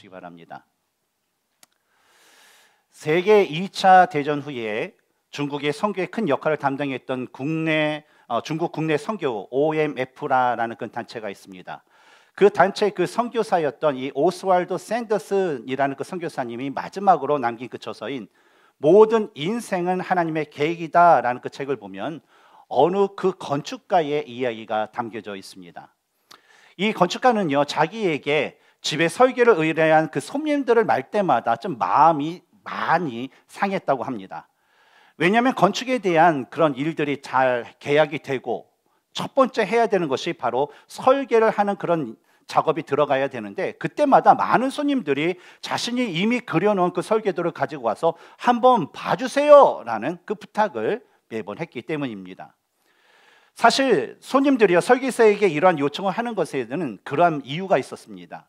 보시기 바랍니다. 세계 2차 대전 후에 중국의 선교에 큰 역할을 담당했던 국내 어, 중국 국내 선교 OMF라는 그 단체가 있습니다. 그단체그 선교사였던 이 오스왈도 샌더슨이라는 그 선교사님이 마지막으로 남긴 그 저서인 모든 인생은 하나님의 계획이다라는 그 책을 보면 어느 그 건축가의 이야기가 담겨져 있습니다. 이 건축가는요 자기에게 집에 설계를 의뢰한 그 손님들을 말 때마다 좀 마음이 많이 상했다고 합니다. 왜냐하면 건축에 대한 그런 일들이 잘 계약이 되고 첫 번째 해야 되는 것이 바로 설계를 하는 그런 작업이 들어가야 되는데 그때마다 많은 손님들이 자신이 이미 그려놓은 그 설계도를 가지고 와서 한번 봐주세요라는 그 부탁을 매번 했기 때문입니다. 사실 손님들이요 설계사에게 이러한 요청을 하는 것에는 그러한 이유가 있었습니다.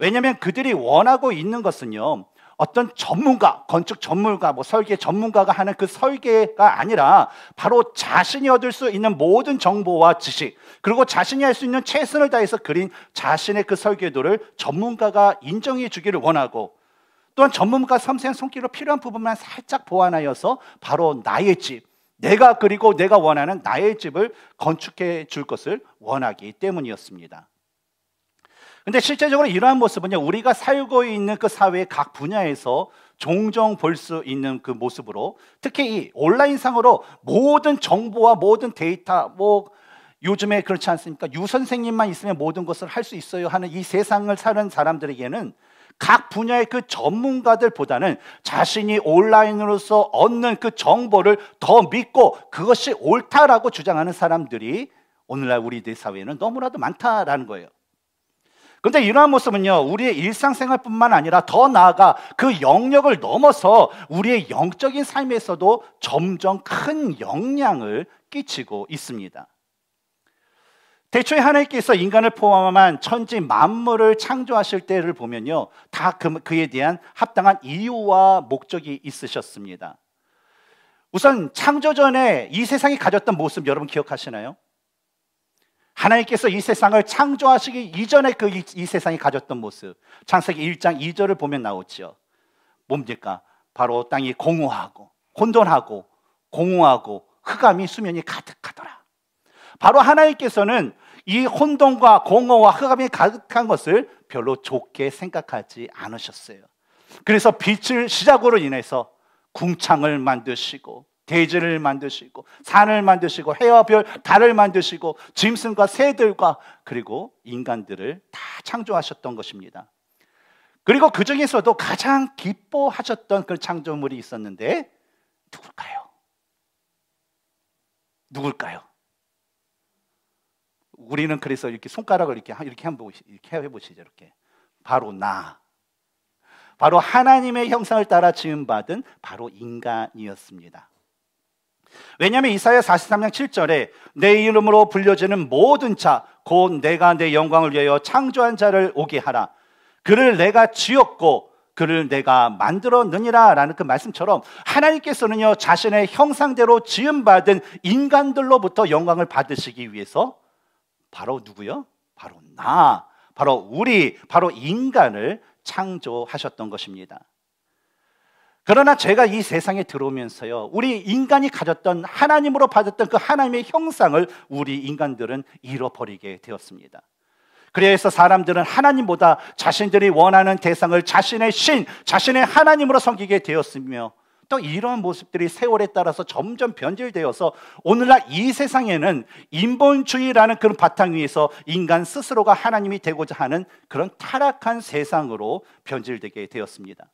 왜냐하면 그들이 원하고 있는 것은요. 어떤 전문가, 건축 전문가, 뭐 설계 전문가가 하는 그 설계가 아니라 바로 자신이 얻을 수 있는 모든 정보와 지식, 그리고 자신이 할 수 있는 최선을 다해서 그린 자신의 그 설계도를 전문가가 인정해 주기를 원하고 또한 전문가 섬세한 손길로 필요한 부분만 살짝 보완하여서 바로 나의 집, 내가 그리고 내가 원하는 나의 집을 건축해 줄 것을 원하기 때문이었습니다. 근데 실제적으로 이러한 모습은요, 우리가 살고 있는 그 사회의 각 분야에서 종종 볼 수 있는 그 모습으로 특히 이 온라인상으로 모든 정보와 모든 데이터, 뭐 요즘에 그렇지 않습니까? 유 선생님만 있으면 모든 것을 할 수 있어요 하는 이 세상을 사는 사람들에게는 각 분야의 그 전문가들보다는 자신이 온라인으로서 얻는 그 정보를 더 믿고 그것이 옳다라고 주장하는 사람들이 오늘날 우리 사회에는 너무나도 많다라는 거예요. 그런데 이러한 모습은요, 우리의 일상생활뿐만 아니라 더 나아가 그 영역을 넘어서 우리의 영적인 삶에서도 점점 큰 영향을 끼치고 있습니다. 대초에 하나님께서 인간을 포함한 천지 만물을 창조하실 때를 보면요, 다 그, 에 대한 합당한 이유와 목적이 있으셨습니다. 우선 창조 전에 이 세상이 가졌던 모습 여러분 기억하시나요? 하나님께서 이 세상을 창조하시기 이전에 그이 세상이 가졌던 모습 창세기 1장 2절을 보면 나오지요 뭡니까? 바로 땅이 공허하고 혼돈하고 공허하고 흑암이 수면이 가득하더라 바로 하나님께서는 이 혼돈과 공허와 흑암이 가득한 것을 별로 좋게 생각하지 않으셨어요 그래서 빛을 시작으로 인해서 궁창을 만드시고 대지를 만드시고 산을 만드시고 해와 별, 달을 만드시고 짐승과 새들과 그리고 인간들을 다 창조하셨던 것입니다. 그리고 그 중에서도 가장 기뻐하셨던 그 창조물이 있었는데 누굴까요? 누굴까요? 우리는 그래서 이렇게 손가락을 이렇게 이렇게 한번 이렇게 해 보시죠. 이렇게. 바로 나. 바로 하나님의 형상을 따라 지음 받은 바로 인간이었습니다. 왜냐하면 이사야 43장 7절에 내 이름으로 불려지는 모든 자 곧 내가 내 영광을 위하여 창조한 자를 오게 하라 그를 내가 지었고 그를 내가 만들었느니라 라는 그 말씀처럼 하나님께서는요 자신의 형상대로 지음받은 인간들로부터 영광을 받으시기 위해서 바로 누구요? 바로 나, 바로 우리, 바로 인간을 창조하셨던 것입니다. 그러나 제가 이 세상에 들어오면서요, 우리 인간이 가졌던 하나님으로 받았던 그 하나님의 형상을 우리 인간들은 잃어버리게 되었습니다. 그래서 사람들은 하나님보다 자신들이 원하는 대상을 자신의 신, 자신의 하나님으로 섬기게 되었으며 또 이러한 모습들이 세월에 따라서 점점 변질되어서 오늘날 이 세상에는 인본주의라는 그런 바탕 위에서 인간 스스로가 하나님이 되고자 하는 그런 타락한 세상으로 변질되게 되었습니다.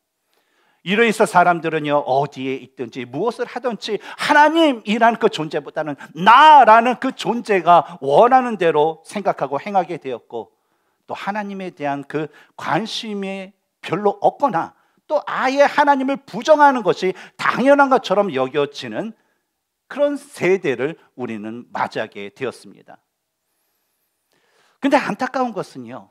이로해서 사람들은요 어디에 있든지 무엇을 하든지 하나님이라는 그 존재보다는 나라는 그 존재가 원하는 대로 생각하고 행하게 되었고 또 하나님에 대한 그 관심이 별로 없거나 또 아예 하나님을 부정하는 것이 당연한 것처럼 여겨지는 그런 세대를 우리는 맞이하게 되었습니다. 근데 안타까운 것은요.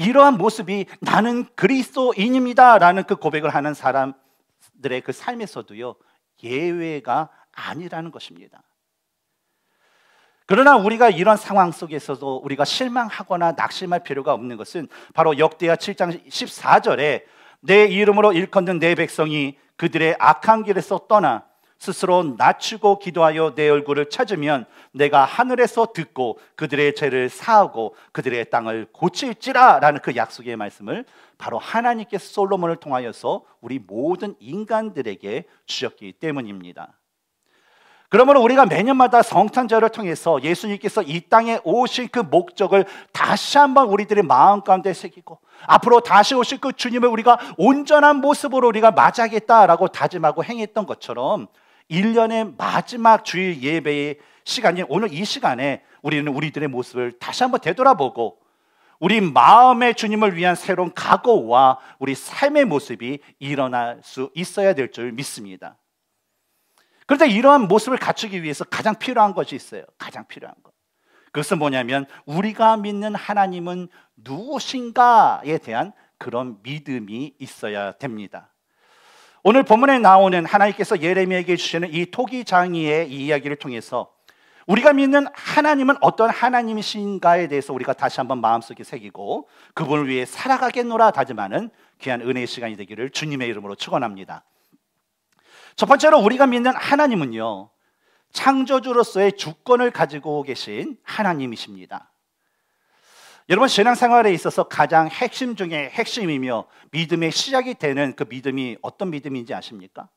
이러한 모습이 나는 그리스도인입니다라는 그 고백을 하는 사람들의 그 삶에서도요 예외가 아니라는 것입니다. 그러나 우리가 이런 상황 속에서도 우리가 실망하거나 낙심할 필요가 없는 것은 바로 역대하 7장 14절에 내 이름으로 일컫는 내 백성이 그들의 악한 길에서 떠나 스스로 낮추고 기도하여 내 얼굴을 찾으면 내가 하늘에서 듣고 그들의 죄를 사하고 그들의 땅을 고칠지라라는 그 약속의 말씀을 바로 하나님께서 솔로몬을 통하여서 우리 모든 인간들에게 주셨기 때문입니다. 그러므로 우리가 매년마다 성탄절을 통해서 예수님께서 이 땅에 오신 그 목적을 다시 한번 우리들의 마음 가운데 새기고 앞으로 다시 오실 그 주님을 우리가 온전한 모습으로 우리가 맞이하겠다라고 다짐하고 행했던 것처럼 1년의 마지막 주일 예배의 시간이 오늘 이 시간에 우리는 우리들의 모습을 다시 한번 되돌아보고 우리 마음의 주님을 위한 새로운 각오와 우리 삶의 모습이 일어날 수 있어야 될 줄 믿습니다. 그런데 이러한 모습을 갖추기 위해서 가장 필요한 것이 있어요. 가장 필요한 것. 그것은 뭐냐면 우리가 믿는 하나님은 누구신가에 대한 그런 믿음이 있어야 됩니다. 오늘 본문에 나오는 하나님께서 예레미야에게 주시는 이 토기장이의 이야기를 통해서 우리가 믿는 하나님은 어떤 하나님이신가에 대해서 우리가 다시 한번 마음속에 새기고 그분을 위해 살아가겠노라 다짐하는 귀한 은혜의 시간이 되기를 주님의 이름으로 축원합니다. 첫 번째로 우리가 믿는 하나님은요. 창조주로서의 주권을 가지고 계신 하나님이십니다. 여러분 신앙생활에 있어서 가장 핵심 중에 핵심이며 믿음의 시작이 되는 그 믿음이 어떤 믿음인지 아십니까?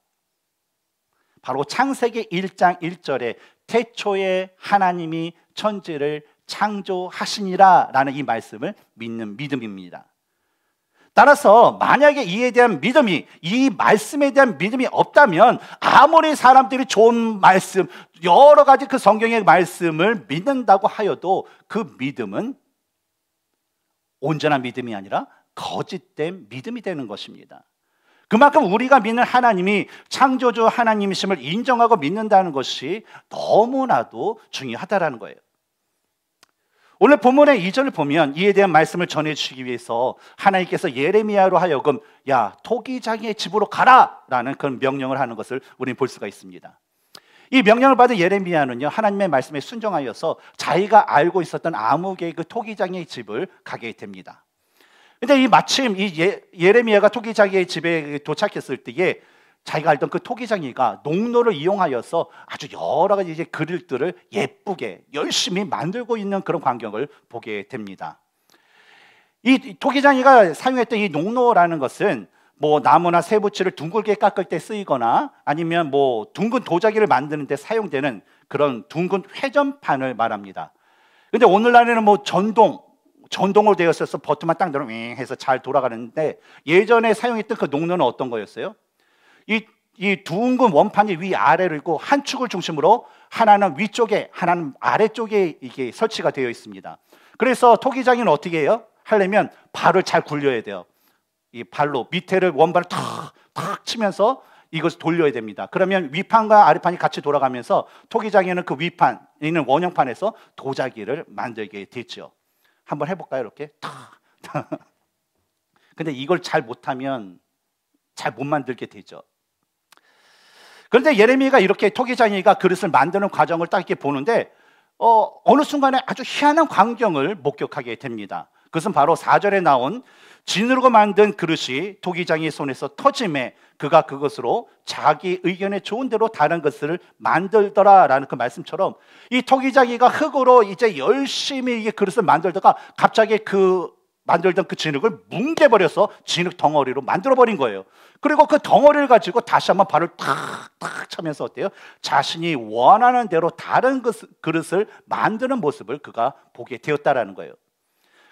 바로 창세기 1장 1절에 태초에 하나님이 천지를 창조하시니라라는 이 말씀을 믿는 믿음입니다. 따라서 만약에 이에 대한 믿음이 이 말씀에 대한 믿음이 없다면 아무리 사람들이 좋은 말씀 여러 가지 그 성경의 말씀을 믿는다고 하여도 그 믿음은 온전한 믿음이 아니라 거짓된 믿음이 되는 것입니다. 그만큼 우리가 믿는 하나님이 창조주 하나님이심을 인정하고 믿는다는 것이 너무나도 중요하다라는 거예요. 오늘 본문의 이절을 보면 이에 대한 말씀을 전해주시기 위해서 하나님께서 예레미야로 하여금 야 토기장의 집으로 가라라는 그런 명령을 하는 것을 우리는 볼 수가 있습니다. 이 명령을 받은 예레미야는요 하나님의 말씀에 순종하여서 자기가 알고 있었던 암흑의 그 토기장의 집을 가게 됩니다. 근데 이 마침 이 예, 레미야가 토기장의 집에 도착했을 때에 자기가 알던 그 토기장이가 농로를 이용하여서 아주 여러 가지 이제 그릴들을 예쁘게 열심히 만들고 있는 그런 광경을 보게 됩니다. 이 토기장이가 사용했던 이 농로라는 것은 뭐 나무나 세부치를 둥글게 깎을 때 쓰이거나 아니면 뭐 둥근 도자기를 만드는 데 사용되는 그런 둥근 회전판을 말합니다. 근데 오늘날에는 뭐 전동 전동으로 되어 어서 버튼만 딱 누르면 해서 잘 돌아가는데 예전에 사용했던 그 농로는 어떤 거였어요? 이, 이 둥근 원판이 위아래로 있고 한 축을 중심으로 하나는 위쪽에 하나는 아래쪽에 이게 설치가 되어 있습니다. 그래서 토기장인 어떻게 해요? 하려면 발을 잘 굴려야 돼요. 이 발로 밑에를 원발을 탁 탁 치면서 이것을 돌려야 됩니다. 그러면 위판과 아래판이 같이 돌아가면서 토기장에는 그 위판 있는 원형판에서 도자기를 만들게 되죠. 한번 해볼까요? 이렇게 탁. 근데 이걸 잘 못하면 잘 못 만들게 되죠. 그런데 예레미야가 이렇게 토기장이가 그릇을 만드는 과정을 딱 이렇게 보는데 어, 어느 순간에 아주 희한한 광경을 목격하게 됩니다. 그것은 바로 4절에 나온 진으로 만든 그릇이 도기장의 손에서 터짐에 그가 그것으로 자기 의견에 좋은 대로 다른 것을 만들더라라는 그 말씀처럼 이 토기장이가 흙으로 이제 열심히 이 그릇을 만들다가 갑자기 그 만들던 그 진흙을 뭉개버려서 진흙 덩어리로 만들어버린 거예요. 그리고 그 덩어리를 가지고 다시 한번 발을 탁탁 차면서 어때요? 자신이 원하는 대로 다른 그릇을 만드는 모습을 그가 보게 되었다라는 거예요.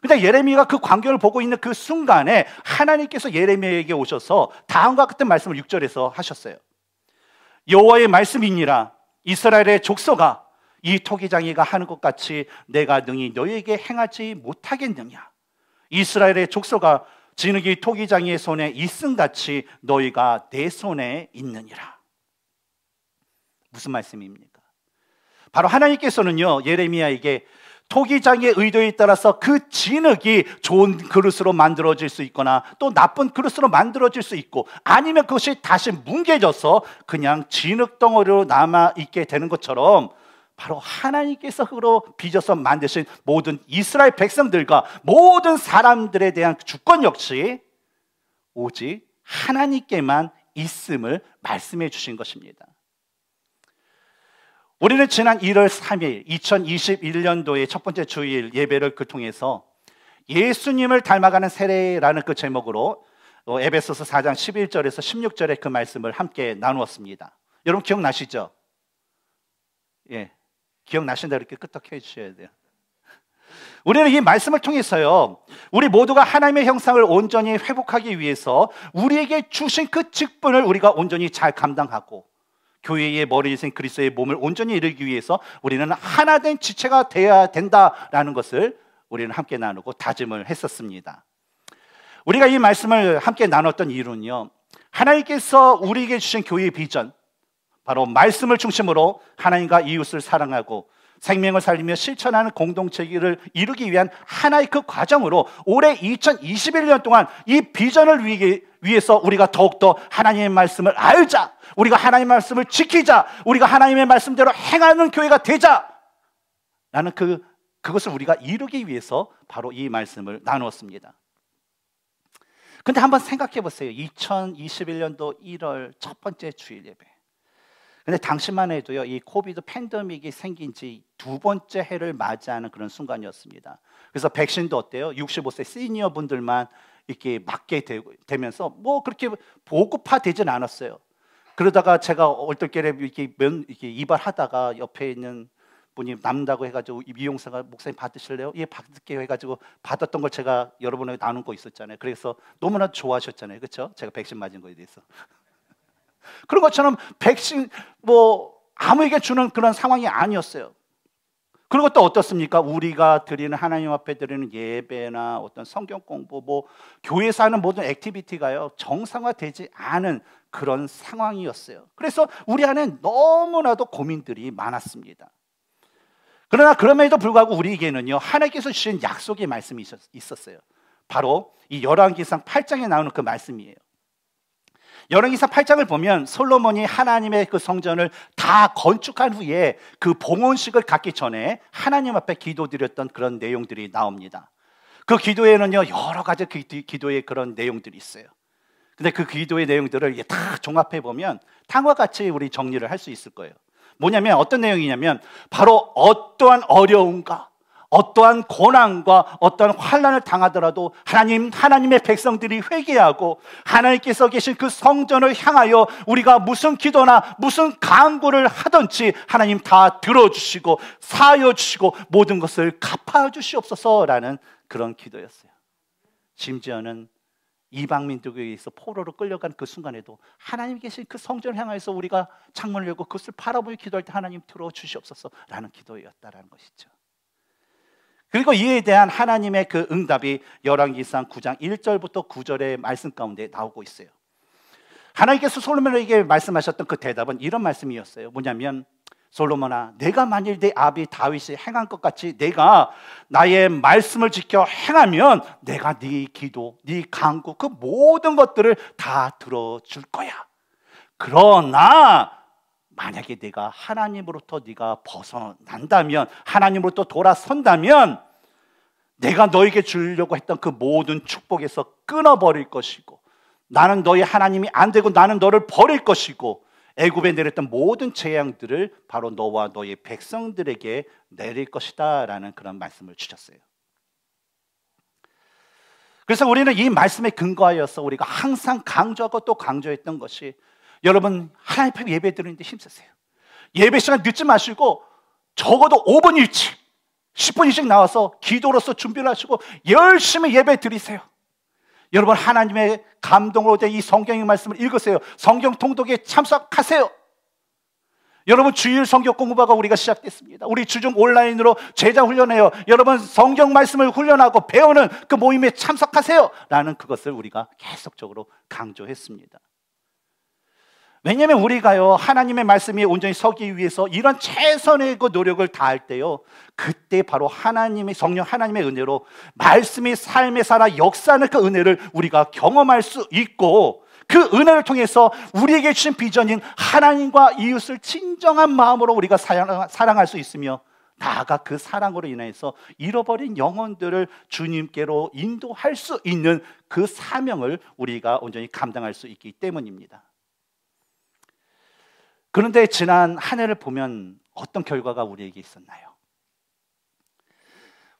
근데 그러니까 예레미야가 그 광경을 보고 있는 그 순간에 하나님께서 예레미야에게 오셔서 다음과 같은 말씀을 6절에서 하셨어요. 여호와의 말씀이니라 이스라엘의 족속아 이 토기장이가 하는 것 같이 내가 능히 너에게 행하지 못하겠느냐 이스라엘의 족속아 진흙이 토기장이의 손에 있음같이 너희가 내 손에 있느니라 무슨 말씀입니까? 바로 하나님께서는요 예레미야에게 토기장의 의도에 따라서 그 진흙이 좋은 그릇으로 만들어질 수 있거나 또 나쁜 그릇으로 만들어질 수 있고 아니면 그것이 다시 뭉개져서 그냥 진흙 덩어리로 남아 있게 되는 것처럼 바로 하나님께서 흙으로 빚어서 만드신 모든 이스라엘 백성들과 모든 사람들에 대한 주권 역시 오직 하나님께만 있음을 말씀해 주신 것입니다. 우리는 지난 1월 3일 2021년도의 첫 번째 주일 예배를 그 통해서 예수님을 닮아가는 세례라는 그 제목으로 어, 에베소서 4장 11절에서 16절의 그 말씀을 함께 나누었습니다. 여러분 기억나시죠? 예. 기억나신다 이렇게 끄떡해 주셔야 돼요. 우리는 이 말씀을 통해서요, 우리 모두가 하나님의 형상을 온전히 회복하기 위해서 우리에게 주신 그 직분을 우리가 온전히 잘 감당하고 교회의 머리이신 그리스도의 몸을 온전히 이루기 위해서 우리는 하나된 지체가 되어야 된다라는 것을 우리는 함께 나누고 다짐을 했었습니다. 우리가 이 말씀을 함께 나눴던 이유는요. 하나님께서 우리에게 주신 교회의 비전, 바로 말씀을 중심으로 하나님과 이웃을 사랑하고 생명을 살리며 실천하는 공동체를 이루기 위한 하나의 그 과정으로 올해 2021년 동안 이 비전을 위해, 위해서 우리가 더욱더 하나님의 말씀을 알자. 우리가 하나님의 말씀을 지키자. 우리가 하나님의 말씀대로 행하는 교회가 되자. 나는 그, 그것을 우리가 이루기 위해서 바로 이 말씀을 나누었습니다. 근데 한번 생각해 보세요. 2021년도 1월 첫 번째 주일 예배. 근데 당시만 해도요, 이 코비드 팬데믹이 생긴 지 두 번째 해를 맞이하는 그런 순간이었습니다. 그래서 백신도 어때요? 65세 시니어 분들만 이렇게 맞게 되, 면서뭐 그렇게 보급화 되진 않았어요. 그러다가 제가 얼떨결에 이렇게, 면, 이렇게 이발하다가 옆에 있는 분이 남다고 해가지고 미용사가 목사님 받으실래요? 예, 받을게요 해가지고 받았던 걸 제가 여러분에게 나눈 거 있었잖아요. 그래서 너무나 좋아하셨잖아요, 그렇죠? 제가 백신 맞은 거에 대해서. 그런 것처럼 백신 뭐 아무에게 주는 그런 상황이 아니었어요. 그리고 또 어떻습니까? 우리가 드리는 하나님 앞에 드리는 예배나 어떤 성경 공부, 뭐 교회에서 하는 모든 액티비티가요 정상화되지 않은 그런 상황이었어요. 그래서 우리 안에 너무나도 고민들이 많았습니다. 그러나 그럼에도 불구하고 우리에게는요 하나님께서 주신 약속의 말씀이 있었어요. 바로 이 열왕기상 8장에 나오는 그 말씀이에요. 열왕기사 8장을 보면 솔로몬이 하나님의 그 성전을 다 건축한 후에 그 봉헌식을 갖기 전에 하나님 앞에 기도드렸던 그런 내용들이 나옵니다. 그 기도에는요 여러 가지 기도의 그런 내용들이 있어요. 근데 그 기도의 내용들을 다 종합해 보면 탕과 같이 우리 정리를 할 수 있을 거예요. 뭐냐면 어떤 내용이냐면 바로 어떠한 어려움과 어떠한 고난과 어떠한 환란을 당하더라도 하나님 하나님의 백성들이 회개하고 하나님께서 계신 그 성전을 향하여 우리가 무슨 기도나 무슨 간구를 하든지 하나님 다 들어주시고 사여 주시고 모든 것을 갚아 주시옵소서라는 그런 기도였어요. 심지어는 이방 민족에 의해서 포로로 끌려간 그 순간에도 하나님 계신 그 성전을 향해서 우리가 창문을 열고 그것을 바라보며 기도할 때 하나님 들어 주시옵소서라는 기도였다라는 것이죠. 그리고 이에 대한 하나님의 그 응답이 열왕기상 9장 1절부터 9절의 말씀 가운데 나오고 있어요. 하나님께서 솔로몬에게 말씀하셨던 그 대답은 이런 말씀이었어요. 뭐냐면 솔로몬아 내가 만일 내 아비 다윗이 행한 것 같이 내가 나의 말씀을 지켜 행하면 내가 네 기도, 네강구그 모든 것들을 다 들어 줄 거야. 그러나 만약에 내가 하나님으로부터 네가 벗어난다면 하나님으로부터 돌아선다면 내가 너에게 주려고 했던 그 모든 축복에서 끊어버릴 것이고 나는 너의 하나님이 안 되고 나는 너를 버릴 것이고 애굽에 내렸던 모든 재앙들을 바로 너와 너의 백성들에게 내릴 것이다라는 그런 말씀을 주셨어요. 그래서 우리는 이 말씀에 근거하여서 우리가 항상 강조하고 또 강조했던 것이 여러분 하나님 앞에 예배 드리는데 힘쓰세요. 예배 시간 늦지 마시고 적어도 5분 일찍 10분 일찍 나와서 기도로서 준비를 하시고 열심히 예배 드리세요. 여러분 하나님의 감동으로 된 이 성경의 말씀을 읽으세요. 성경 통독에 참석하세요. 여러분 주일 성경 공부가 우리가 시작됐습니다. 우리 주중 온라인으로 제자 훈련해요. 여러분 성경 말씀을 훈련하고 배우는 그 모임에 참석하세요. 라는 그것을 우리가 계속적으로 강조했습니다. 왜냐하면 우리가요 하나님의 말씀이 온전히 서기 위해서 이런 최선의 그 노력을 다할 때요 그때 바로 하나님의 성령 하나님의 은혜로 말씀이 삶에 살아 역사하는 그 은혜를 우리가 경험할 수 있고 그 은혜를 통해서 우리에게 주신 비전인 하나님과 이웃을 진정한 마음으로 우리가 사랑, 할수 있으며 나가그 사랑으로 인해서 잃어버린 영혼들을 주님께로 인도할 수 있는 그 사명을 우리가 온전히 감당할 수 있기 때문입니다. 그런데 지난 한 해를 보면 어떤 결과가 우리에게 있었나요?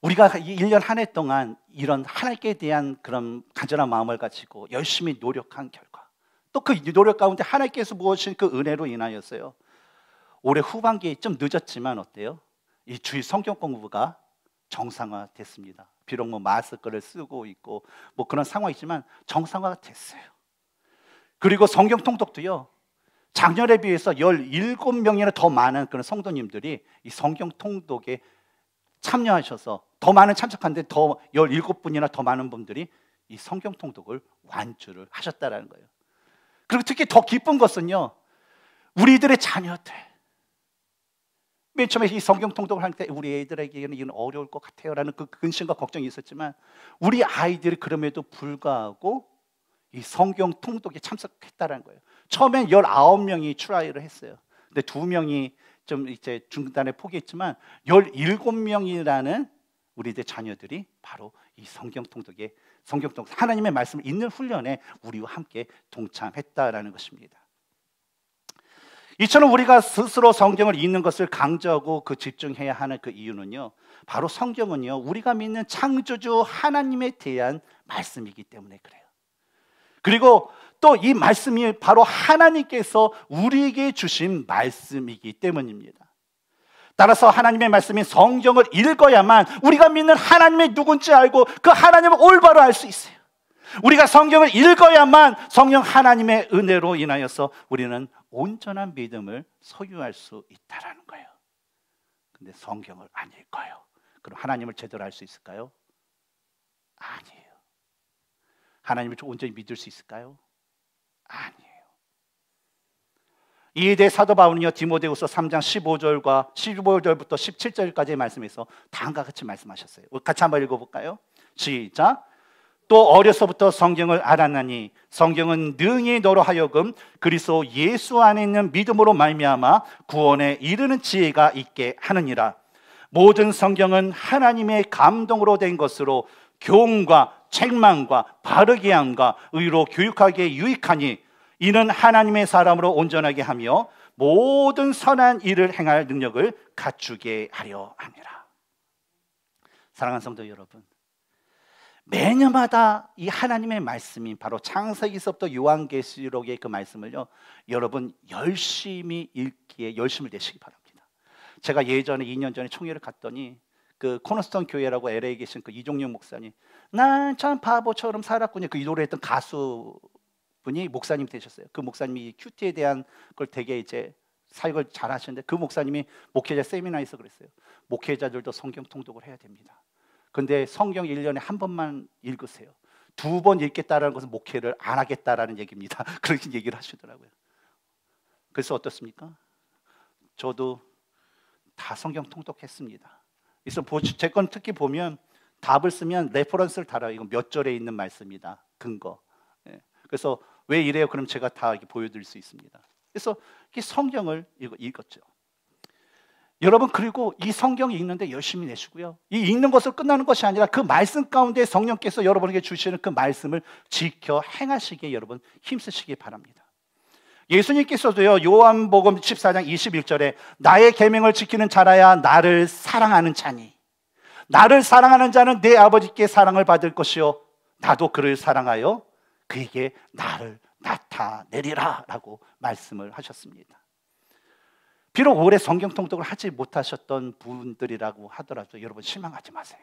우리가 1년 한 해 동안 이런 하나님께 대한 그런 간절한 마음을 가지고 열심히 노력한 결과 또 그 노력 가운데 하나님께서 무엇인 그 은혜로 인하여서요 올해 후반기에 좀 늦었지만 어때요? 이 주일 성경 공부가 정상화됐습니다. 비록 뭐 마스크를 쓰고 있고 뭐 그런 상황이지만 정상화가 됐어요. 그리고 성경 통독도요 작년에 비해서 17명이나 더 많은 그런 성도님들이 이 성경 통독에 참여하셔서 더 많은 참석한데 더 17분이나 더 많은 분들이 이 성경 통독을 완주를 하셨다라는 거예요. 그리고 특히 더 기쁜 것은요. 우리들의 자녀들. 맨 처음에 이 성경 통독을 할 때 우리 애들에게는 이건 어려울 것 같아요라는 그 근심과 걱정이 있었지만 우리 아이들이 그럼에도 불구하고 이 성경 통독에 참석했다라는 거예요. 처음엔 19명이 출하이를 했어요. 근데 두 명이 좀 이제 중단에 포기했지만 17명이라는 우리 이제 자녀들이 바로 이 성경 통독에 성경 통 하나님의 말씀을 읽는 훈련에 우리와 함께 동참했다라는 것입니다. 이처럼 우리가 스스로 성경을 읽는 것을 강조하고 그 집중해야 하는 그 이유는요. 바로 성경은요. 우리가 믿는 창조주 하나님에 대한 말씀이기 때문에 그래요. 그리고 또이 말씀이 바로 하나님께서 우리에게 주신 말씀이기 때문입니다. 따라서 하나님의 말씀인 성경을 읽어야만 우리가 믿는 하나님의 누군지 알고 그 하나님을 올바로 알 수 있어요. 우리가 성경을 읽어야만 성령 하나님의 은혜로 인하여서 우리는 온전한 믿음을 소유할 수 있다라는 거예요. 근데 성경을 안 읽어요. 그럼 하나님을 제대로 알 수 있을까요? 아니에요. 하나님을 온전히 믿을 수 있을까요? 아니에요. 이에 대해 사도 바울은요 디모데후서 3장 15절과 15절부터 17절까지의 말씀에서 다음과 같이 말씀하셨어요. 같이 한번 읽어볼까요? 시작. 또 어려서부터 성경을 알았나니 성경은 능히 너로 하여금 그리스도 예수 안에 있는 믿음으로 말미암아 구원에 이르는 지혜가 있게 하느니라. 모든 성경은 하나님의 감동으로 된 것으로 교훈과 책망과 바르게 함과 의로 교육하기에 유익하니 이는 하나님의 사람으로 온전하게 하며 모든 선한 일을 행할 능력을 갖추게 하려 합이라 사랑하는 성도 여러분, 매년마다 이 하나님의 말씀이 바로 창세기서부터 요한계시록의 그 말씀을요 여러분 열심히 읽기에 열심을 내시기 바랍니다. 제가 예전에 2년 전에 총회를 갔더니 그 코너스톤 교회라고 LA에 계신 그 이종용 목사님 난 참 바보처럼 살았군요 그이 노래 했던 가수 분이 목사님 되셨어요 그 목사님이 큐티에 대한 걸 되게 이제 사역을 잘 하시는데 그 목사님이 목회자 세미나에서 그랬어요 목회자들도 성경 통독을 해야 됩니다 근데 성경 1년에 한 번만 읽으세요 두 번 읽겠다라는 것은 목회를 안 하겠다라는 얘기입니다 그렇게 얘기를 하시더라고요 그래서 어떻습니까? 저도 다 성경 통독했습니다 그래서 제 건 특히 보면 답을 쓰면 레퍼런스를 달아요. 이거 몇 절에 있는 말씀이다. 근거. 예. 그래서 왜 이래요? 그럼 제가 다 보여드릴 수 있습니다. 그래서 성경을 읽었죠. 여러분 그리고 이 성경 읽는데 열심히 내시고요. 이 읽는 것을 끝나는 것이 아니라 그 말씀 가운데 성령께서 여러분에게 주시는 그 말씀을 지켜 행하시기 여러분 힘쓰시기 바랍니다. 예수님께서도요 요한복음 14장 21절에 나의 계명을 지키는 자라야 나를 사랑하는 자니 나를 사랑하는 자는 내 아버지께 사랑을 받을 것이요 나도 그를 사랑하여 그에게 나를 나타내리라라고 말씀을 하셨습니다. 비록 오래 성경 통독을 하지 못하셨던 분들이라고 하더라도 여러분 실망하지 마세요.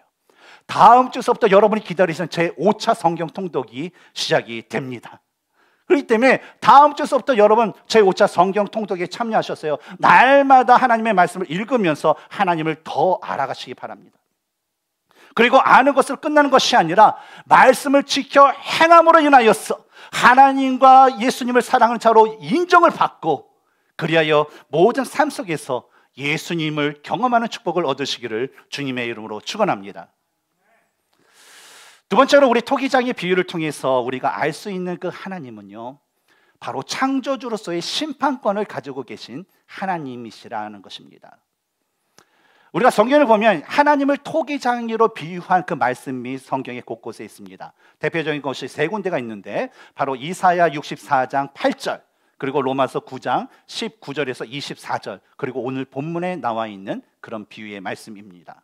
다음 주서부터 여러분이 기다리신 제 5차 성경 통독이 시작이 됩니다. 그렇기 때문에 다음 주서부터 여러분 제5차 성경 통독에 참여하셨어요. 날마다 하나님의 말씀을 읽으면서 하나님을 더 알아가시기 바랍니다. 그리고 아는 것을 끝나는 것이 아니라 말씀을 지켜 행함으로 인하여서 하나님과 예수님을 사랑하는 자로 인정을 받고 그리하여 모든 삶 속에서 예수님을 경험하는 축복을 얻으시기를 주님의 이름으로 축원합니다. 두 번째로 우리 토기장의 비유를 통해서 우리가 알 수 있는 그 하나님은요, 바로 창조주로서의 심판권을 가지고 계신 하나님이시라는 것입니다. 우리가 성경을 보면 하나님을 토기장이로 비유한 그 말씀이 성경의 곳곳에 있습니다. 대표적인 것이 세 군데가 있는데 바로 이사야 64장 8절 그리고 로마서 9장 19절에서 24절 그리고 오늘 본문에 나와 있는 그런 비유의 말씀입니다.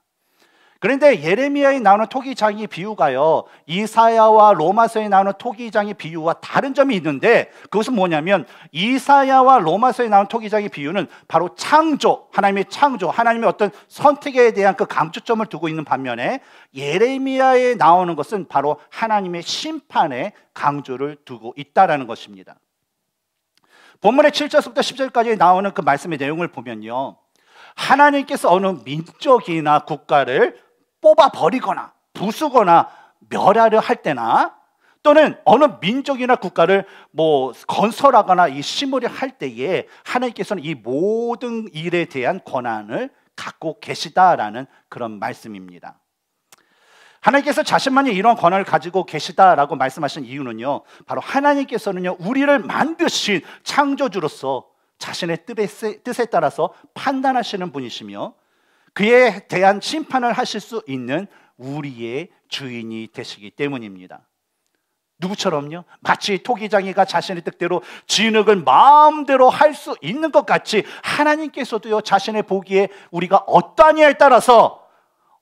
그런데 예레미야에 나오는 토기장의 비유가요. 이사야와 로마서에 나오는 토기장의 비유와 다른 점이 있는데 그것은 뭐냐면 이사야와 로마서에 나오는 토기장의 비유는 바로 창조, 하나님의 창조, 하나님의 어떤 선택에 대한 그 강조점을 두고 있는 반면에 예레미야에 나오는 것은 바로 하나님의 심판의 강조를 두고 있다라는 것입니다. 본문의 7절부터 10절까지 나오는 그 말씀의 내용을 보면요. 하나님께서 어느 민족이나 국가를 뽑아 버리거나 부수거나 멸하려 할 때나 또는 어느 민족이나 국가를 뭐 건설하거나 이 심으려 할 때에 하나님께서는 이 모든 일에 대한 권한을 갖고 계시다라는 그런 말씀입니다. 하나님께서 자신만이 이런 권한을 가지고 계시다라고 말씀하신 이유는요. 바로 하나님께서는요. 우리를 만드신 창조주로서 자신의 뜻에, 뜻에 따라서 판단하시는 분이시며 그에 대한 심판을 하실 수 있는 우리의 주인이 되시기 때문입니다. 누구처럼요? 마치 토기장이가 자신의 뜻대로 진흙을 마음대로 할 수 있는 것 같이 하나님께서도요 자신의 보기에 우리가 어떠냐에 따라서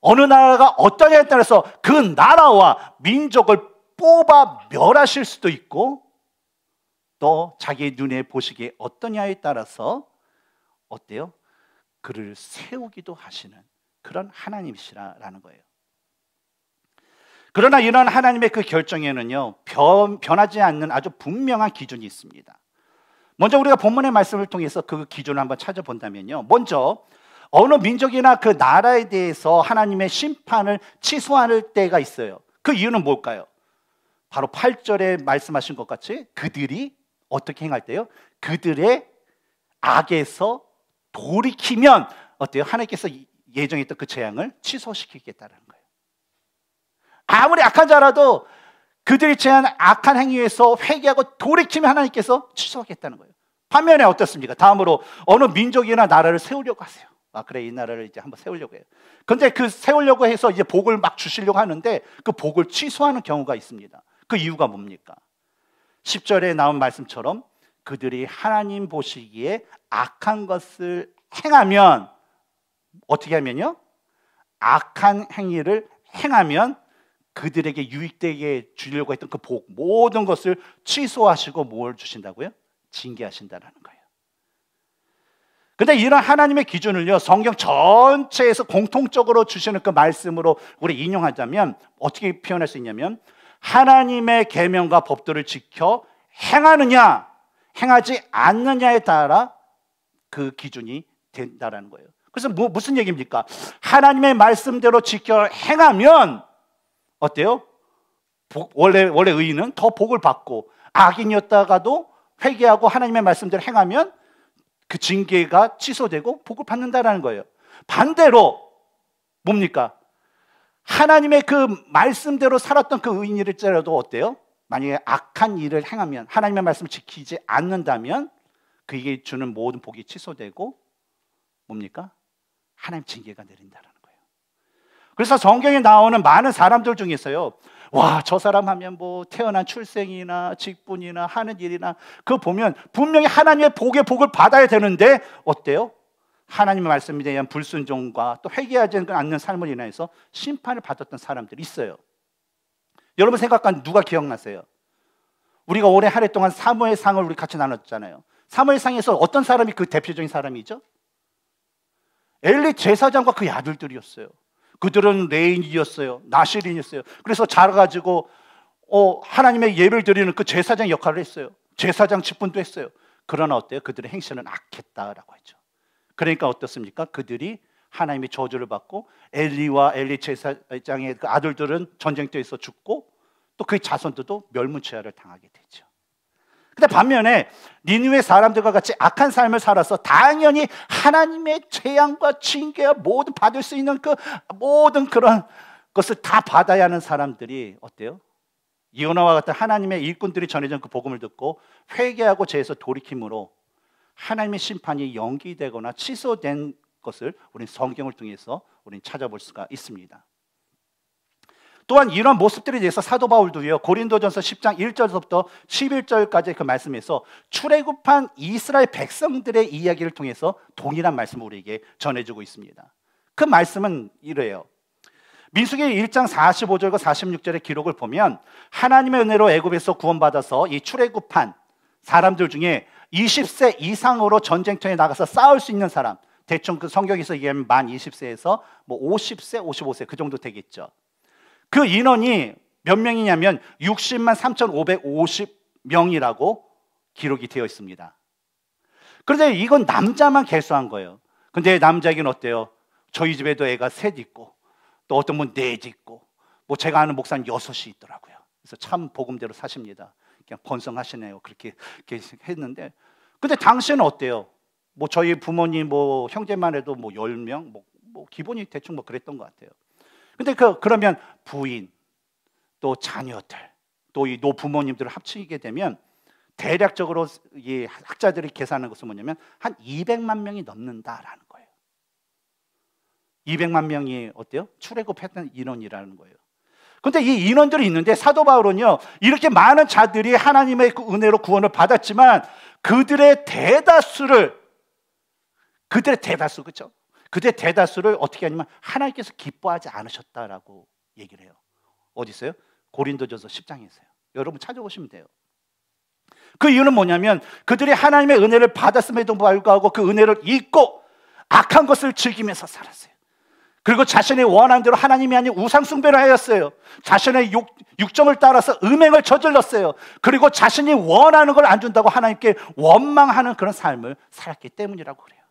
어느 나라가 어떠냐에 따라서 그 나라와 민족을 뽑아 멸하실 수도 있고 또 자기 눈에 보시기에 어떠냐에 따라서 어때요? 그를 세우기도 하시는 그런 하나님이시라는 거예요. 그러나 이런 하나님의 그 결정에는요, 변, 변하지 않는 아주 분명한 기준이 있습니다. 먼저 우리가 본문의 말씀을 통해서 그 기준을 한번 찾아본다면요. 먼저, 어느 민족이나 그 나라에 대해서 하나님의 심판을 취소하는 때가 있어요. 그 이유는 뭘까요? 바로 8절에 말씀하신 것 같이 그들이 어떻게 행할 때요? 그들의 악에서 돌이키면 어때요? 하나님께서 예정했던 그 재앙을 취소시키겠다는 거예요. 아무리 악한 자라도 그들이 제한 악한 행위에서 회개하고 돌이키면 하나님께서 취소하겠다는 거예요. 반면에 어떻습니까? 다음으로 어느 민족이나 나라를 세우려고 하세요. 아 그래 이 나라를 이제 한번 세우려고 해요. 근데 그 세우려고 해서 이제 복을 막 주시려고 하는데 그 복을 취소하는 경우가 있습니다. 그 이유가 뭡니까? 10절에 나온 말씀처럼 그들이 하나님 보시기에 악한 것을 행하면 어떻게 하면요? 악한 행위를 행하면 그들에게 유익되게 주려고 했던 그 복 모든 것을 취소하시고 뭘 주신다고요? 징계하신다라는 거예요. 근데 이런 하나님의 기준을요, 성경 전체에서 공통적으로 주시는 그 말씀으로 우리 인용하자면 어떻게 표현할 수 있냐면 하나님의 계명과 법도를 지켜 행하느냐 행하지 않느냐에 따라 그 기준이 된다는 거예요. 그래서 뭐, 무슨 얘기입니까? 하나님의 말씀대로 지켜 행하면 어때요? 복, 원래 원래 의인은 더 복을 받고 악인이었다가도 회개하고 하나님의 말씀대로 행하면 그 징계가 취소되고 복을 받는다라는 거예요. 반대로 뭡니까? 하나님의 그 말씀대로 살았던 그 의인일지라도 어때요? 만약에 악한 일을 행하면 하나님의 말씀을 지키지 않는다면 그에게 주는 모든 복이 취소되고 뭡니까? 하나님 징계가 내린다는 거예요. 그래서 성경에 나오는 많은 사람들 중에서요. 와, 저 사람 하면 뭐 태어난 출생이나 직분이나 하는 일이나 그 보면 분명히 하나님의 복의 복을 받아야 되는데 어때요? 하나님의 말씀에 대한 불순종과 또 회개하지 않는 삶을 인해서 심판을 받았던 사람들이 있어요. 여러분 생각한 누가 기억나세요? 우리가 올해 한 해 동안 사무엘 상을 우리 같이 나눴잖아요. 사무엘 상에서 어떤 사람이 그 대표적인 사람이죠? 엘리 제사장과 그의 아들들이었어요. 그들은 레인이었어요. 나실인이었어요. 그래서 자라가지고 어, 하나님의 예배를 드리는 그 제사장 역할을 했어요. 제사장 직분도 했어요. 그러나 어때요? 그들의 행실은 악했다라고 했죠. 그러니까 어떻습니까? 그들이 하나님이 저주를 받고 엘리와 엘리 제사장의 그 아들들은 전쟁터에서 죽고 또 그 자손들도 멸문치아를 당하게 되죠. 근데 반면에 니누의 사람들과 같이 악한 삶을 살아서 당연히 하나님의 재앙과 징계와 모든 받을 수 있는 그 모든 그런 것을 다 받아야 하는 사람들이 어때요? 이오나와 같은 하나님의 일꾼들이 전해진 그 복음을 듣고 회개하고 죄에서 돌이킴으로 하나님의 심판이 연기되거나 취소된 것을 우리 성경을 통해서 우리는 찾아볼 수가 있습니다. 또한 이러 모습들에 대해서 사도 바울도요 고린도전서 10장 1절부터 11절까지 그 말씀에서 출애굽한 이스라엘 백성들의 이야기를 통해서 동일한 말씀을 우리에게 전해주고 있습니다. 그 말씀은 이래요. 민수기 1장 45절과 46절의 기록을 보면 하나님의 은혜로 애굽에서 구원받아서 이 출애굽한 사람들 중에 20세 이상으로 전쟁터에 나가서 싸울 수 있는 사람 대충 그 성경에서 얘기하면 만 20세에서 뭐 50세, 55세 그 정도 되겠죠. 그 인원이 몇 명이냐면 60만 3,550명이라고 기록이 되어 있습니다. 그런데 이건 남자만 개수한 거예요. 근데 남자에겐 어때요? 저희 집에도 애가 셋 있고 또 어떤 분넷 있고 뭐 제가 아는 목사는 여섯이 있더라고요. 그래서 참 복음대로 사십니다. 그냥 번성하시네요. 그렇게, 그렇게 했는데 근데 당시에는 어때요? 뭐 저희 부모님 뭐 형제만 해도 뭐 10명 뭐, 뭐 기본이 대충 뭐 그랬던 것 같아요. 근데 그 그러면 부인 또 자녀들 또 이 노부모님들을 합치게 되면 대략적으로 이 학자들이 계산하는 것은 뭐냐면 한 200만 명이 넘는다라는 거예요. 200만 명이 어때요? 출애굽했던 인원이라는 거예요. 근데 이 인원들이 있는데 사도 바울은요 이렇게 많은 자들이 하나님의 그 은혜로 구원을 받았지만 그들의 대다수를 그들의 대다수 그죠 그들의 대다수를 어떻게 하냐면 하나님께서 기뻐하지 않으셨다라고 얘기를 해요. 어디 있어요? 고린도전서 10장에 서요 여러분 찾아오시면 돼요. 그 이유는 뭐냐면 그들이 하나님의 은혜를 받았음에도 불구하고 그 은혜를 잊고 악한 것을 즐기면서 살았어요. 그리고 자신의 원하는 대로 하나님이 아닌 우상 숭배를 하였어요. 자신의 육, 육정을 따라서 음행을 저질렀어요. 그리고 자신이 원하는 걸 안 준다고 하나님께 원망하는 그런 삶을 살았기 때문이라고 그래요.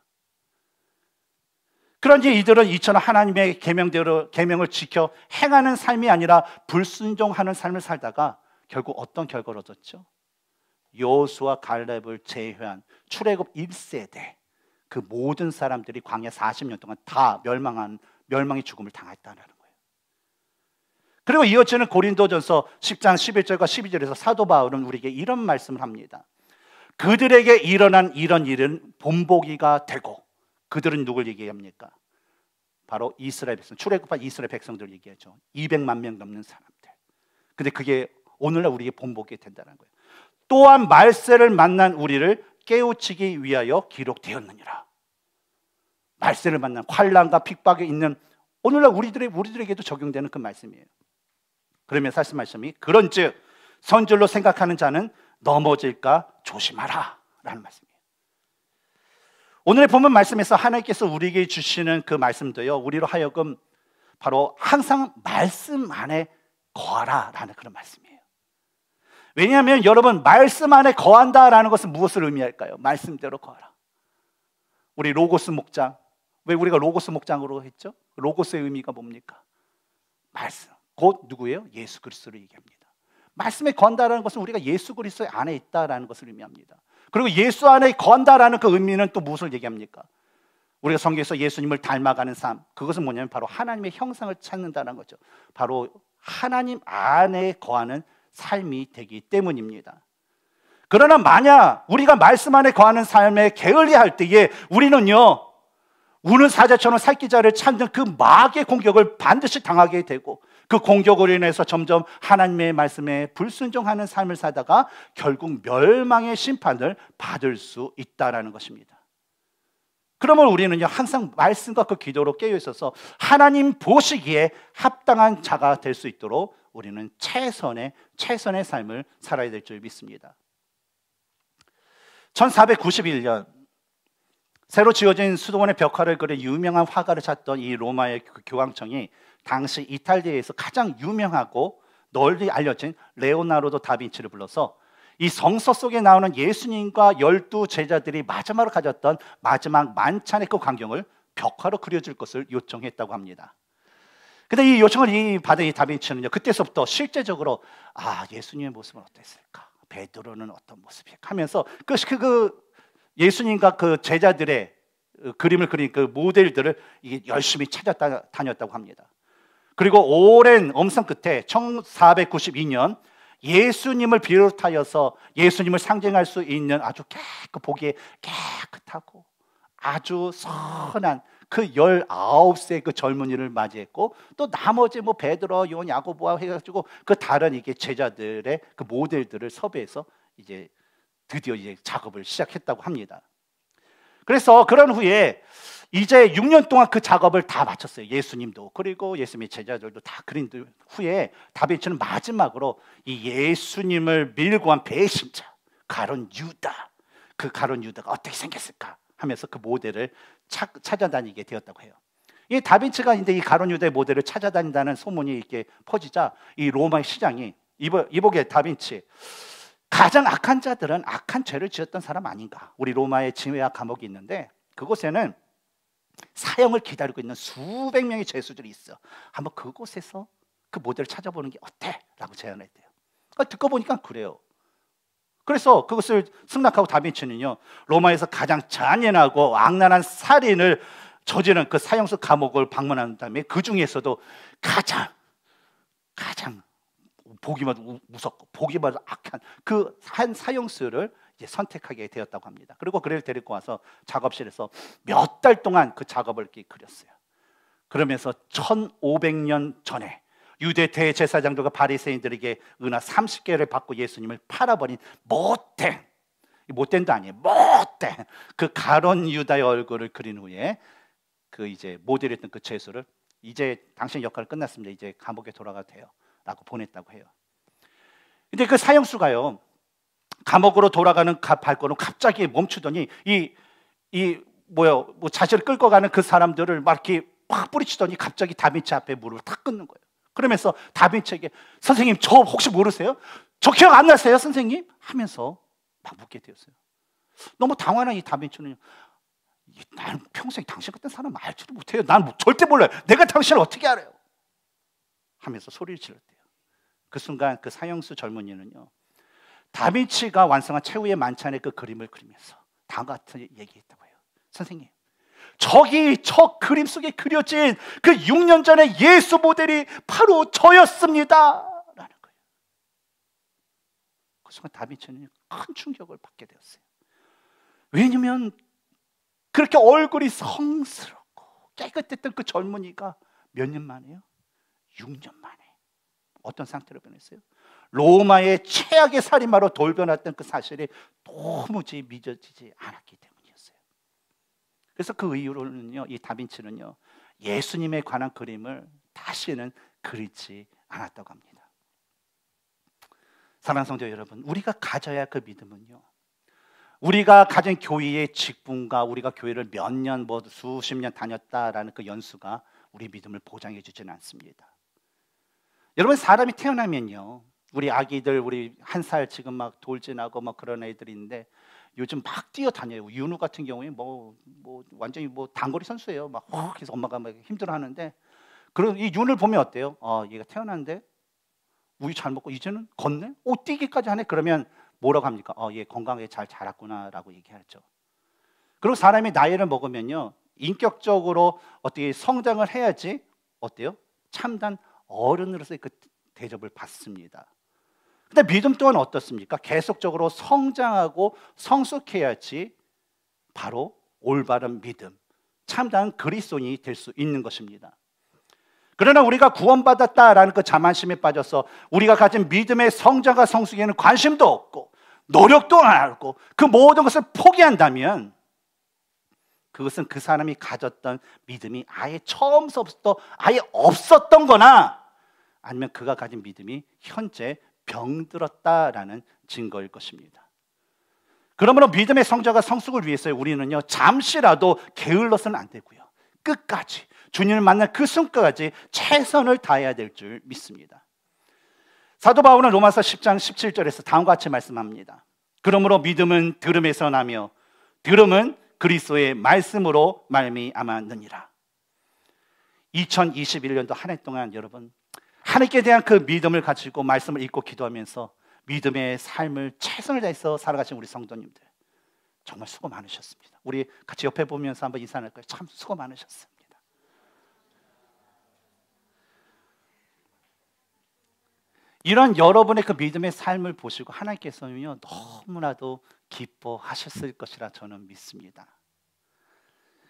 그런지 이들은 이처럼 하나님의 계명대로 계명을 지켜 행하는 삶이 아니라 불순종하는 삶을 살다가 결국 어떤 결과를 얻었죠? 여호수와 갈렙을 제외한 출애굽 1세대 그 모든 사람들이 광야 40년 동안 다 멸망한 멸망의 죽음을 당했다는 거예요. 그리고 이어지는 고린도전서 10장 11절과 12절에서 사도 바울은 우리에게 이런 말씀을 합니다. 그들에게 일어난 이런 일은 본보기가 되고 그들은 누굴 얘기합니까? 바로 이스라엘 백성, 출애굽한 이스라엘 백성들 얘기하죠. 200만 명 넘는 사람들. 근데 그게 오늘날 우리의 본보기 된다는 거예요. 또한 말세를 만난 우리를 깨우치기 위하여 기록되었느니라. 말세를 만난 환란과 핍박에 있는 오늘날 우리들의 우리들에게도 적용되는 그 말씀이에요. 그러면 사실 말씀이 그런즉 선줄로 생각하는 자는 넘어질까 조심하라라는 말씀입니다. 오늘의 본문 말씀에서 하나님께서 우리에게 주시는 그 말씀도요, 우리로 하여금 바로 항상 말씀 안에 거하라 라는 그런 말씀이에요. 왜냐하면 여러분, 말씀 안에 거한다 라는 것은 무엇을 의미할까요? 말씀대로 거하라. 우리 로고스 목장. 왜 우리가 로고스 목장으로 했죠? 로고스의 의미가 뭡니까? 말씀. 곧 누구예요? 예수 그리스도를 얘기합니다. 말씀에 건다라는 것은 우리가 예수 그리스도 안에 있다라는 것을 의미합니다. 그리고 예수 안에 거한다라는그 의미는 또 무엇을 얘기합니까? 우리가 성경에서 예수님을 닮아가는 삶, 그것은 뭐냐면 바로 하나님의 형상을 찾는다는 거죠. 바로 하나님 안에 거하는 삶이 되기 때문입니다. 그러나 만약 우리가 말씀 안에 거하는 삶에 게을리할 때에 우리는요, 우는 사자처럼 살기자를 찾는 그 마귀의 공격을 반드시 당하게 되고 그 공격으로 인해서 점점 하나님의 말씀에 불순종하는 삶을 살다가 결국 멸망의 심판을 받을 수 있다라는 것입니다. 그러면 우리는요 항상 말씀과 그 기도로 깨어 있어서 하나님 보시기에 합당한 자가 될 수 있도록 우리는 최선의 최선의 삶을 살아야 될 줄 믿습니다. 1491년 새로 지어진 수도원의 벽화를 그려 유명한 화가를 찾던 이 로마의 그 교황청이 당시 이탈리아에서 가장 유명하고 널리 알려진 레오나르도 다빈치를 불러서 이 성서 속에 나오는 예수님과 열두 제자들이 마지막으로 가졌던 마지막 만찬의 그 광경을 벽화로 그려줄 것을 요청했다고 합니다. 근데 이 요청을 받은 이 다빈치는요. 그때서부터 실제적으로 아 예수님의 모습은 어땠을까? 베드로는 어떤 모습일까? 하면서 그, 그, 그 예수님과 그 제자들의 어, 그림을 그린 그 모델들을 열심히 찾아다녔다고 합니다. 그리고 오랜 엄선 끝에 1492년 예수님을 비롯하여서 예수님을 상징할 수 있는 아주 깨끗, 보기에 깨끗하고 아주 선한 그 19세 그 젊은이를 맞이했고 또 나머지 뭐 베드로, 요 야고보와 해가지고 그 다른 이게 제자들의 그 모델들을 섭외해서 이제 드디어 이제 작업을 시작했다고 합니다. 그래서 그런 후에 이제 6년 동안 그 작업을 다 마쳤어요. 예수님도 그리고 예수님의 제자들도 다 그린 후에 다빈치는 마지막으로 이 예수님을 밀고 한 배신자 가론 유다 그 가론 유다가 어떻게 생겼을까 하면서 그 모델을 찾, 찾아다니게 되었다고 해요. 이 다빈치가 이제 이 가론 유다의 모델을 찾아다닌다는 소문이 이렇게 퍼지자 이 로마의 시장이 이보, 이보게 다빈치 가장 악한 자들은 악한 죄를 지었던 사람 아닌가? 우리 로마의 지회와 감옥이 있는데 그곳에는 사형을 기다리고 있는 수백 명의 죄수들이 있어. 한번 그곳에서 그 모델을 찾아보는 게 어때? 라고 제안했대요. 아, 듣고 보니까 그래요. 그래서 그것을 승낙하고 다빈치는요, 로마에서 가장 잔인하고 악랄한 살인을 저지른 그 사형수 감옥을 방문한 다음에 그 중에서도 가장, 가장 보기만 우, 무섭고 보기만 악한 그 한 사형수를 선택하게 되었다고 합니다. 그리고 그를 데리고 와서 작업실에서 몇 달 동안 그 작업을 그렸어요. 그러면서 1500년 전에 유대 대제사장들과 바리새인들에게 은하 30개를 받고 예수님을 팔아버린 못된 못된도 아니에요. 못된 그 가론 유다의 얼굴을 그린 후에 그 이제 모델했던 그 죄수를 이제 당신 역할 끝났습니다. 이제 감옥에 돌아가 돼요. 라고 보냈다고 해요. 근데 그 사형수가요, 감옥으로 돌아가는 발걸음 갑자기 멈추더니 이, 이, 뭐요, 뭐 자신을 끌고 가는 그 사람들을 막 이렇게 확 뿌리치더니 갑자기 다빈치 앞에 무릎을 탁 끊는 거예요. 그러면서 다빈치에게 선생님, 저 혹시 모르세요? 저 기억 안 나세요, 선생님? 하면서 막 묻게 되었어요. 너무 당황한 이 다빈치는요. 난 평생 당신 같은 사람 알지도 못해요. 난 뭐, 절대 몰라요. 내가 당신을 어떻게 알아요? 하면서 소리를 질렀대. 그 순간 그 사형수 젊은이는요. 다빈치가 완성한 최후의 만찬의 그 그림을 그리면서 다음과 같은 얘기했다고 해요. 선생님, 저기 저 그림 속에 그려진 그 6년 전의 예수 모델이 바로 저였습니다. 라는 거예요. 그 순간 다빈치는 큰 충격을 받게 되었어요. 왜냐면 그렇게 얼굴이 성스럽고 깨끗했던 그 젊은이가 몇 년 만에요? 6년 만에 어떤 상태로 변했어요? 로마의 최악의 살인마로 돌변했던 그 사실이 도무지 믿어지지 않았기 때문이었어요. 그래서 그 이후로는요, 이 다빈치는요, 예수님에 관한 그림을 다시는 그리지 않았다고 합니다. 사랑 성도 여러분, 우리가 가져야 그 믿음은요. 우리가 가진 교회의 직분과 우리가 교회를 몇 년, 뭐 수십 년 다녔다라는 그 연수가 우리 믿음을 보장해 주지는 않습니다. 여러분 사람이 태어나면요. 우리 아기들 우리 한 살 지금 막 돌진하고 막 그런 애들인데 요즘 막 뛰어다녀요. 윤우 같은 경우에 뭐뭐 뭐 완전히 뭐 단거리 선수예요. 막확 해서 엄마가 막 힘들어하는데 그런 이 윤을 보면 어때요? 어, 얘가 태어났는데 우유 잘 먹고 이제는 걷네? 오 뛰기까지 하네? 그러면 뭐라고 합니까? 어, 얘 건강에 잘 자랐구나라고 얘기하죠. 그리고 사람이 나이를 먹으면요 인격적으로 어떻게 성장을 해야지 어때요? 참단 어른으로서의 그 대접을 받습니다. 근데 믿음 또한 어떻습니까? 계속적으로 성장하고 성숙해야지 바로 올바른 믿음, 참다운 그리스도인이 될 수 있는 것입니다. 그러나 우리가 구원받았다라는 그 자만심에 빠져서 우리가 가진 믿음의 성장과 성숙에는 관심도 없고 노력도 안 하고 그 모든 것을 포기한다면 그것은 그 사람이 가졌던 믿음이 아예 처음서부터 아예 없었던 거나 아니면 그가 가진 믿음이 현재 병들었다라는 증거일 것입니다. 그러므로 믿음의 성자가 성숙을 위해서 우리는요 잠시라도 게을러서는 안 되고요 끝까지 주님을 만날 그 순간까지 최선을 다해야 될 줄 믿습니다. 사도 바울은 로마서 10장 17절에서 다음과 같이 말씀합니다. 그러므로 믿음은 들음에서 나며 들음은 그리스도의 말씀으로 말미암았느니라. 2021년도 한 해 동안 여러분 하나님께 대한 그 믿음을 가지고 말씀을 읽고 기도하면서 믿음의 삶을 최선을 다해서 살아가신 우리 성도님들 정말 수고 많으셨습니다. 우리 같이 옆에 보면서 한번 인사 할거예요참 수고 많으셨습니다. 이런 여러분의 그 믿음의 삶을 보시고 하나님께서는요 너무나도 기뻐하셨을 것이라 저는 믿습니다.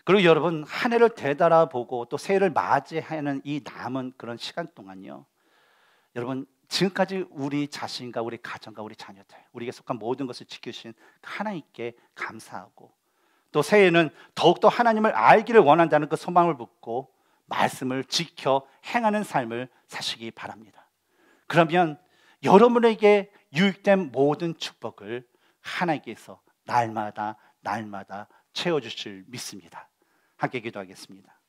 그리고 여러분 한 해를 되돌아 보고 또 새해를 맞이하는 이 남은 그런 시간 동안요. 여러분 지금까지 우리 자신과 우리 가정과 우리 자녀들, 우리에게 속한 모든 것을 지켜주신 그 하나님께 감사하고 또 새해에는 더욱더 하나님을 알기를 원한다는 그 소망을 붙고 말씀을 지켜 행하는 삶을 사시기 바랍니다. 그러면 여러분에게 유익된 모든 축복을 하나님께서 날마다 날마다 채워주실 믿습니다. 함께 기도하겠습니다.